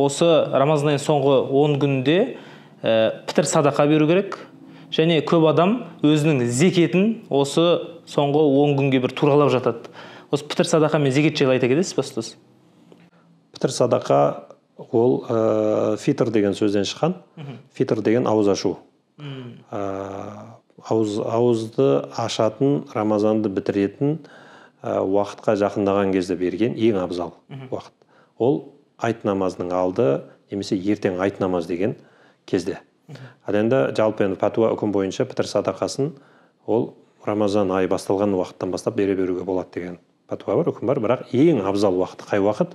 осы рамазан айының соңғы 10 күнінде ә, пітір садақа беру керек және көп адам өзінің зекетін осы соңғы 10 күнге бір туралап жатады осы пітір садақа мен зекет жайлы айта кетесіз ба ұстаз пітір садақа ол ә, фитр деген сөзден шыққан фитр деген ауыз ашу э, ауызды ашатын рамазанды бітіретін уақытқа жақындаған кезде берген ең абзал уақыт ол айт намазының алды немесе ертең айт намаз деген кезде ал енді жалпы енді пәтуа үкім бойынша пітір садақасын ол рамазан айы басталған уақыттан бастап бере беруге болады деген пәтуа бар үкім бар бірақ ең абзал уақыт қай уақыт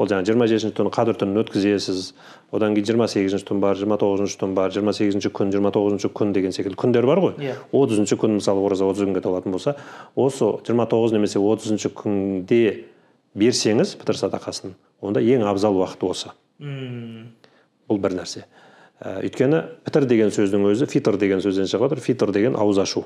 ол жаңағы жиырма жетінші түн қадір түнін өткізесіз одан кейін жиырма сегізінші түн бар жиырма тоғызыншы түн бар жиырма сегізінші күн жиырма тоғызыншы күн деген секілді күндер бар ғой иә yeah. отызыншы күн мысалы ораза отыз күнге толатын болса осы жиырма тоғыз немесе отызыншы күнде берсеңіз пітір садақасын онда ең абзал уақыт осы бұл бір нәрсе ә, өйткені пітір деген сөздің өзі фитр деген сөзден шығып жатыр фитр деген ауыз ашу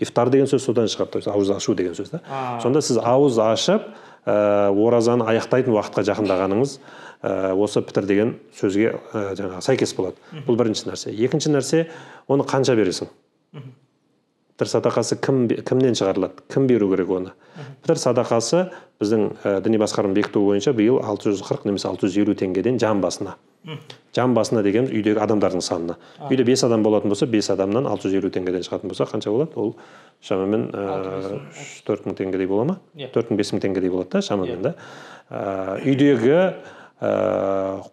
ифтар деген сөз содан шығады то ауыз ашу деген сөз да сонда сіз ауыз ашып ә, оразаны аяқтайтын уақытқа жақындағаныңыз ә, осы пітір деген сөзге ә, жаңағы сәйкес болады бұл бірінші нәрсе екінші нәрсе оны қанша бересің пітір садақасы кім кімнен шығарылады кім беру керек оны пітір садақасы біздің ә, діни басқарма бекіту бойынша биыл 640 немесе 650 теңгеден жан басына жан басына дегеніміз үйдегі адамдардың санына үйде бес адам болатын болса бес адамнан 650 теңгеден шығатын болса қанша болады ол шамамен үш төрт мың теңгедей бола ма иә. төрт мың бес мың теңгедей болады да шамамен иә. да үйдегі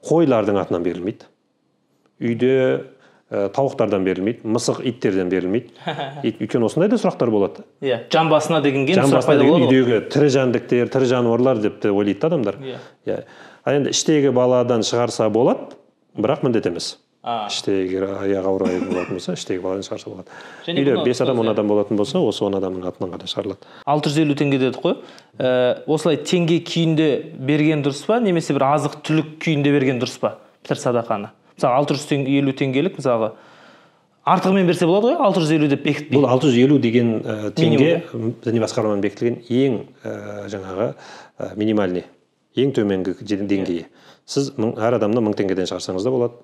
қойлардың атынан берілмейді үйде ә, тауықтардан берілмейді мысық иттерден берілмейді өйткені осындай да сұрақтар болады иә yeah, жан басына дегенге жан басына деген үйдегі тірі жәндіктер тірі жануарлар деп те ойлайды да адамдар иә yeah. Иә. ал енді іштегі баладан шығарса болады бірақ міндет емес іштегі аяғы ауыр болатын болса іштегі баладан шығарса болады үйде бес адам он адам болатын болса осы он адамның атынан ғана шығарылады алты жүз елу теңге дедік қой ә, осылай теңге күйінде берген дұрыс па немесе бір азық түлік күйінде берген дұрыс па пітір садақаны мысалы алты жүз елу теңгелік мысалға артығымен берсе болады ғой алты жүз елу деп бекітпей бұл алты жүз елу деген ә, теңге діни басқармамен бекітілген ең ә, жаңағы ә, минимальный ең төменгі иә. деңгейі сіз мың, әр адамнан мың теңгеден шығарсаңыз да болады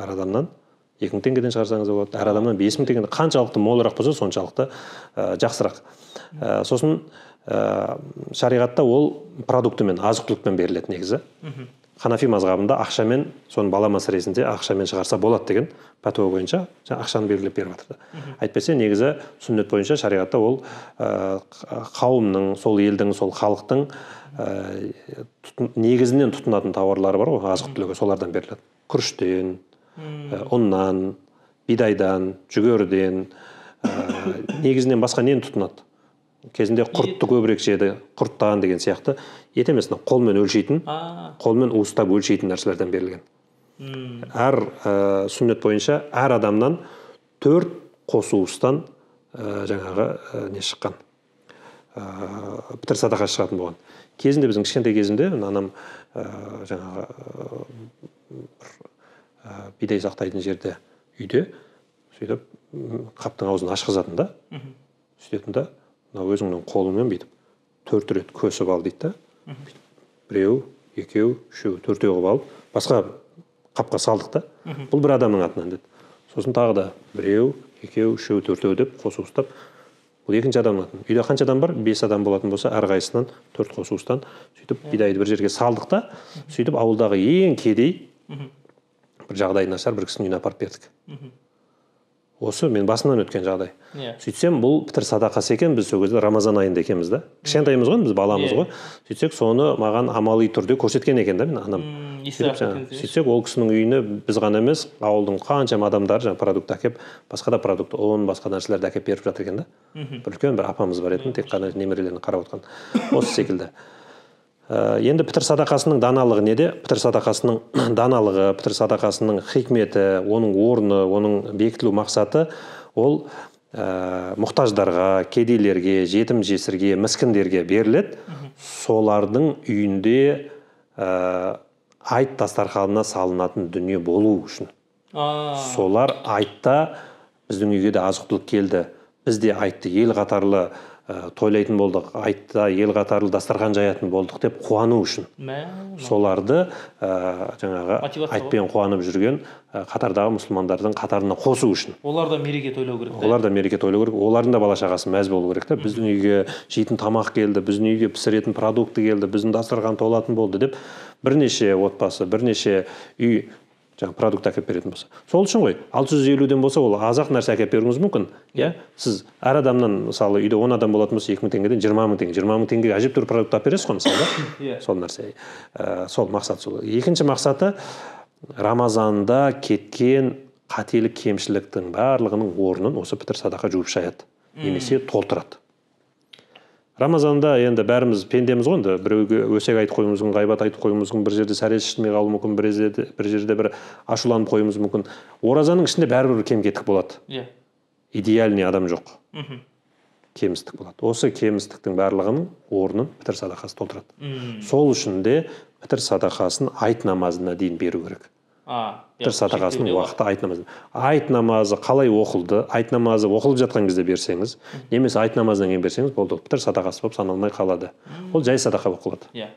әр адамнан екі мың теңгеден шығарсаңыз да болады әр адамнан бес мың теңгеден қаншалықты молырақ болса соншалықты ә, жақсырақ ә, сосын ә, шариғатта ол продуктымен азық түлікпен беріледі негізі ханафи мазғабында ақшамен соның бала мәселесінде ақшамен шығарса болады деген пәтуа бойынша ақшаны белгілеп беріп жатыр әйтпесе негізі сүннет бойынша шариғатта ол ә, қауымның сол елдің сол халықтың э, негізінен тұтынатын тауарлары бар ғой азық түлігі солардан беріледі күріштен э, ұннан бидайдан жүгеріден негізінен басқа нені тұтынады кезінде құртты көбірек жеді құрттаған деген сияқты ет емес қолмен өлшейтін қолмен уыстап өлшейтін нәрселерден берілген Үм. әр ә, сүннет бойынша әр адамнан төрт қосу уыстан э, жаңағы э, не шыққан ә, пітір садақа шығатын болған кезінде біздің кішкентай кезімде анам ә, жаңағы бидай сақтайтын жерде үйде сөйтіп қаптың аузын ашқызатын да сөйтетін да мына өзіңнің қолыңмен бүйтіп төрт рет көсіп ал дейді да біреу екеу үшеу төртеу қылып алып басқа қапқа салдық та бұл бір адамның атынан деді сосын тағы да біреу екеу үшеу төртеу деп қосу ұстап бұл екінші адамның атынан үйде қанша адам бар бес адам болатын болса әрқайсысынан төрт қосу ұстан сөйтіп иә. бидайды бір жерге салдық та сөйтіп ауылдағы ең кедей бір жағдайы нашар бір кісінің үйіне апарып бердік осы мен басымнан өткен жағдай иә сөйтсем бұл пітір садақасы екен біз сол кезде рамазан айында екенбіз да кішкентаймыз ғой біз баламыз иә. ғой сөйтсек соны маған амали түрде көрсеткен екен да мен анам сөйтсек ол кісінің үйіне біз ғана емес ауылдың қаншама адамдары жаңағы продукт әкеліп басқа да продукт ұн басқа нәрселерді әкеліп беріп жатыр екен да бір үлкен бір апамыз бар еді тек қана немерелерін қарап отқан осы секілді Э, енді пітір садақасының даналығы неде пітір садақасының даналығы пітір садақасының хикметі оның орны оның бекітілу мақсаты ол ә, мұқтаждарға кедейлерге жетім жесірге міскіндерге беріледі солардың үйінде ә, айт дастарханына салынатын дүние болу үшін солар айтта біздің үйге де азық түлік келді бізде айтты ел қатарлы Э, тойлайтын болдық айтта ел қатарлы дастархан жаятын болдық деп қуану үшін соларды ә, жаңағы айтпен қуанып жүрген қатардағы э, мұсылмандардың қатарына қосу үшін олар да мереке тойлау керек олар да мереке тойлау керек олардың да бала шағасы мәз болу керек та біздің үйге жейтін тамақ келді біздің үйге пісіретін продукты келді біздің дастархан толатын болды деп бірнеше отбасы бірнеше үй жаңағы продукт әкеліп беретін болса сол үшін ғой 650-ден болса ол аз ақ нәрсе әкеліп беруіңіз мүмкін иә сіз әр адамнан мысалы үйде он адам болатын болса екі мың теңгеден жиырма мың теңге жиырма мың теңгеге әжептәуір продукт алып бересіз ғой мысалы да иә. сол нәрсе ә, сол мақсат сол екінші мақсаты рамазанда кеткен қателік кемшіліктің барлығының орнын осы пітір садақа жуып шаяды немесе толтырады рамазанда енді бәріміз пендеміз ғой енді біреуге өсек айтып қоюымыз мүмкін ғайбат айтып қоюымыз мүмкін бір жерде сәресі ішілмей қалуы мүмкін бір жерде бір жерде бір ашуланып қоюымыз мүмкін оразаның ішінде бәрібір кем кетік болады иә yeah. идеальный адам жоқ мхм кемістік болады осы кемістіктің барлығының орнын пітір садақасы толтырады сол үшін де пітір садақасын айт намазына дейін беру керек бір садақасының уақыты айт намазы айт намазы қалай оқылды айт намазы оқылып жатқан кезде берсеңіз немесе айт намазынан кейін берсеңіз болды бір садақасы болып саналмай қалады ол жай садақа болып қалады иә